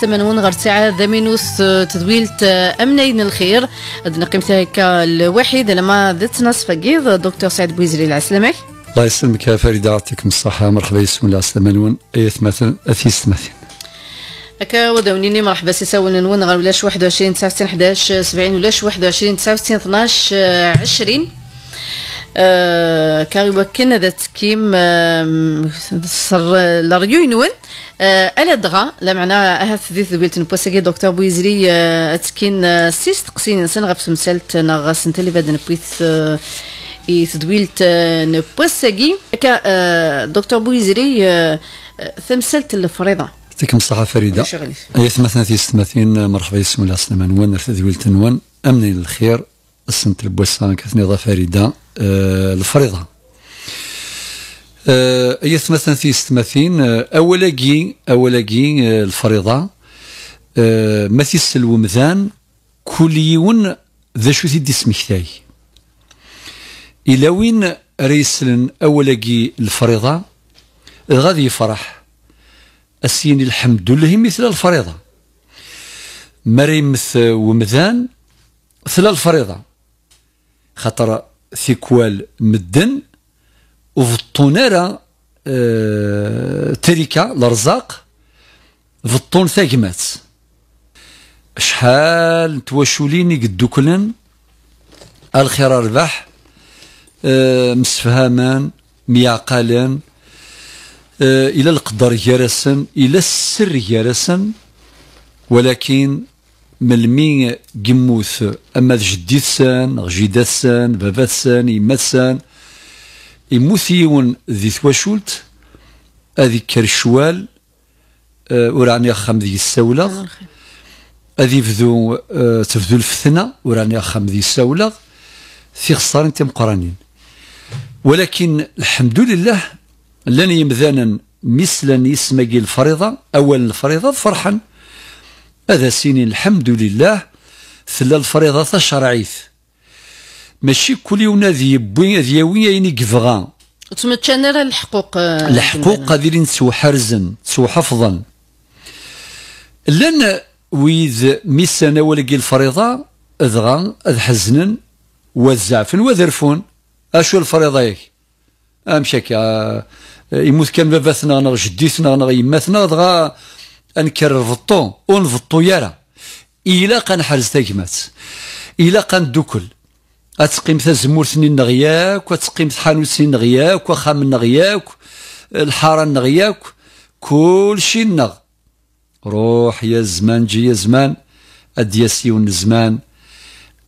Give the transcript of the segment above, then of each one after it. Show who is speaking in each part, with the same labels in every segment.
Speaker 1: سمنون غير ساعة ذمينوس آه، تدويلة أمنين الخير قيمتها هكا الوحيد لما ذات نصف قيض دكتور سعد بويزري العسلامك
Speaker 2: الله يسلمك يا فريدة يعطيكم الصحة مرحبا يسلم الله سمنون أيث مثلا أثيث مثلا
Speaker 1: هكا ودونيني مرحبا سي ساول نون غير ولاش 21 69 11 70 ولاش 21 69 12 20 kariwak kanadat kim l-arjujnun ألا دغا لا معنى هذا ثديث بلتن نبوسكي دكتور بويزري آه، تكين آه، سيس تقسين إنسان غا بسمسالت نغا سنتلي باد نبويث آه، يتدويلت نبوسكي كا دكتور بويزري ثمسالت الفريضة
Speaker 2: يعطيكم الصحة فريدة شغلي أيث مثلا في مرحبا يسمو الله سلمان وان ارتدويلت نوان أمني الخير سنة البوسان نظافة فريدة آه، الفريضة آه، أي مثلا في ستماثين أولاقي آه، أولاقي الفريضة مثيس الومذان كل يون ذا شو تيدي سمكتاي إلا وين ريسلن أولاقي الفريضة غادي يفرح السين الحمد لله مثل الفريضة مريم ومذان مثل الفريضة في كوال مدن وفطونارا اه تركة الأرزاق فطون ثاقمات شحال يقدو كلن الخير ربح اه مسفهامان ميعقلان اه إلى القدر يرسن إلى السر يرسن ولكن ملمي جموس اما جدي سان غجيدا سان بابا سان يما سان يموت ذي ثواشولت هذي كرشوال أه وراني اخام ذي السولغ هذي فذو أه تبذو وراني اخام ذي السولغ في خسارين قرانين ولكن الحمد لله لن يمذانا مثلا يسمى الفريضه اول الفريضه فرحا هذا سيني الحمد لله ثلا الفريضة الشرعية ماشي كل يوم ذي بوين ذي وين يعني كفغا
Speaker 1: تما تشانر الحقوق آه، الحقوق
Speaker 2: هذي نسو حرزا نسو حفظا لان ويذ ميسانا ولقي الفريضة اذغان حزنا وزعفن وذرفون اشو الفريضة امشي امشك آه، يموت كان بابا ثنا جديثنا انا يماثنا دغا انكر الفطو ونفطو يارا الا قنحرز تاكمات الا دوكل اتقيم سنين نغياك وتقيم حانوت نغياك وخام نغياك الحاره نغياك كل شيء نغ روح يا زمان جي يا زمان ادياسيون زمان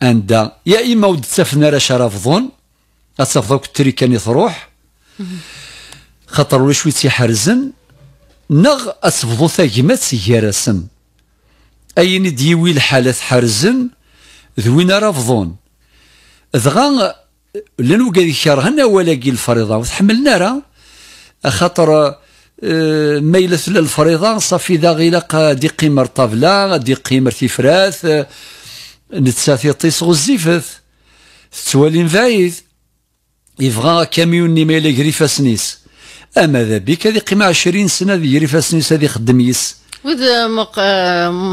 Speaker 2: اندا يا اما ود تفنا راه ظن اتفضوك التريكاني تروح خاطر ولا شويه تيحرزن نغ أسفضو ثاجمات سيارسم أين ديوي الحالة حرزن ذوين رفضون ذغان لنو قادي شارهن أولاقي الفريضة وتحملنا را خاطر آه، ما يلثل الفريضة صافي ذا غيلق دي قيمة طفلة دي قيمة تفراث آه، نتساثي طيس غزيفت توالين فايد يفغا كاميوني ميلي غريفاسنيس ذا بك هذه قيمه 20 سنه ذي يرفاسنيس هذه خدم يس
Speaker 1: وذا مق...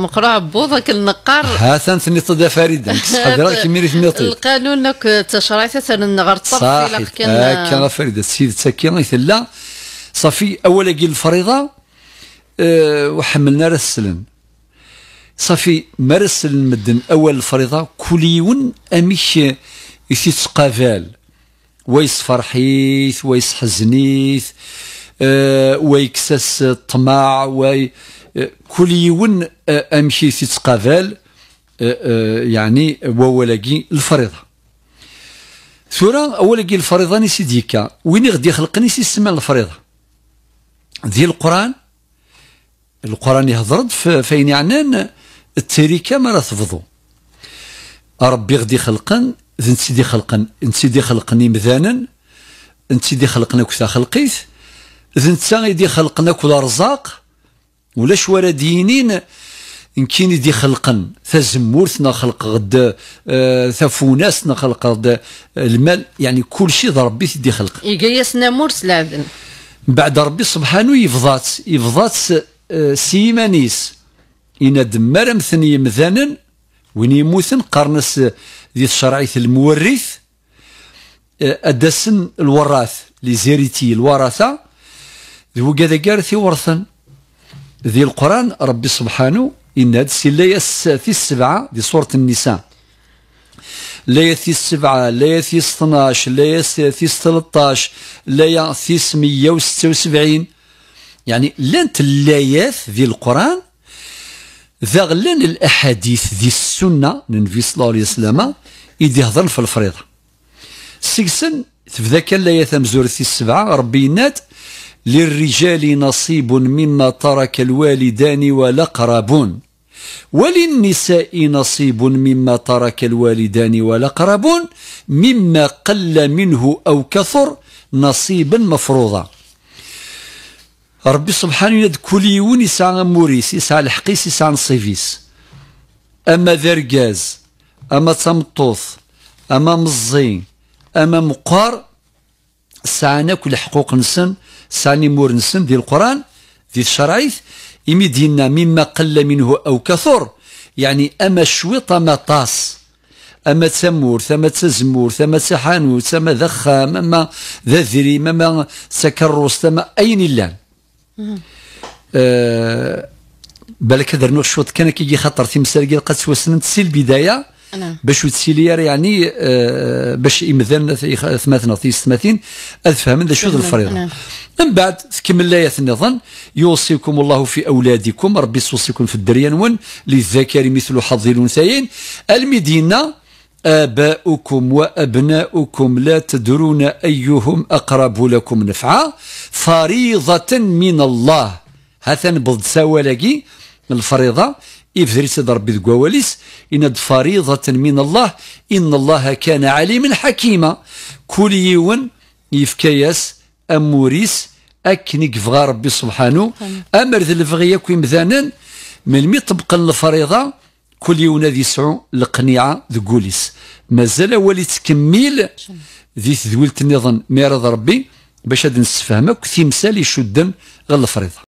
Speaker 1: مقرع بوضك النقار
Speaker 2: هاثن ثني طدا فريد حضرتك كمي ريت نطي
Speaker 1: القانون انك تشريع ثاني غير الطرف صحيح كان آه كان
Speaker 2: فريد السيد ساكين ثلا صافي اولا قيل الفريضه أه وحملنا رسلن صافي مرسل المدن اول الفريضه كليون اميش اميش يسيتقافال ويس فرحيث ويس حزنيث آه، ويكسس الطماع وي آه، كل يون آه، امشي في تقابل يعني وولكي الفريضه ثورا ولكي الفريضة نسي ديكا وين غدي يخلقني سي سما الفريضة ذي القرآن القرآن يهضرد فين يعنان التركة ما راه تفضو ربي غدي خلقن انت سيدي خلقن انت سيدي خلقني مذانا انت سيدي خلقنا كثا خلقيت انت سيدي خلقنا كل رزاق ولا شوارا دينين كين يدي خلقن تزمورتنا خلق غد آه تفوناسنا خلق غد المال يعني كل شيء ربي تدي خلق
Speaker 1: يقيسنا مورس لعبن
Speaker 2: بعد ربي سبحانه يفضات يفضات آه سيمانيس إن دمر ثني مذانا وين يموتن قرنس ذي الشرعية المورث آه، أدسن الوراث لزيريتي الورثة ذو قذا قارثي ورثا ذي القرآن ربي سبحانه إن هذا السي لا في السبعة دي سورة النساء لا في السبعة لا يثيس 12 لا يثيس 13 لا يثيس 176 يعني لانت اللايات ذي القرآن ذغلن الأحاديث ذي السنة للنبي صلى الله عليه وسلم يدي يهضر في الفريضة سيكسن تبدا كان لا يثم زورتي السبعة ربي نات للرجال نصيب مما ترك الوالدان والأقربون وللنساء نصيب مما ترك الوالدان والأقربون مما قل منه أو كثر نصيبا مفروضا ربي سبحانه يد كل وني سان موريس يسعى الحقيس يسعى نصيفيس أما ذرقاز أما تمطوث أما مزين أما مقار سعانا كل حقوق نسن سعني مور نسن ديال القرآن ديال الشرايط يمدينا مما قل منه أو كثر يعني أما شويط أما طاس أما تمور ثم تزمور ثم تحانوت ثم ذخام أما ذذري أما سكروس ثم أين اللان أه، بالك هذا نوع الشوط كان كيجي خاطر في كي قد سوسن تسي البدايه نعم. باش لي يعني آه باش يمذن ثماثنا في ثماتين افهم ذا شو الفريضه نعم. من بعد كمل لاية النظام يوصيكم الله في اولادكم ربي يوصيكم في الدريان ون للذكر مثل حظ الانثيين المدينه آباؤكم وأبناؤكم لا تدرون أيهم أقرب لكم نفعا فريضة من الله هذا نبض سوالكي الفريضة إفريس سيد ربي ذكواليس إن فريضة من الله إن الله كان عليما حكيما كل يوم يفكياس أموريس أكنك في ربي سبحانه أمر ذي الفغية كويمذانا من المي طبقا الفريضة كل يوم ذي يسعو القنيعة ذقوليس مازال ولي تكميل ذي ذولت النظام ميرض ربي باش هاد نستفهم اكو تمثال يشدن غير الفريضة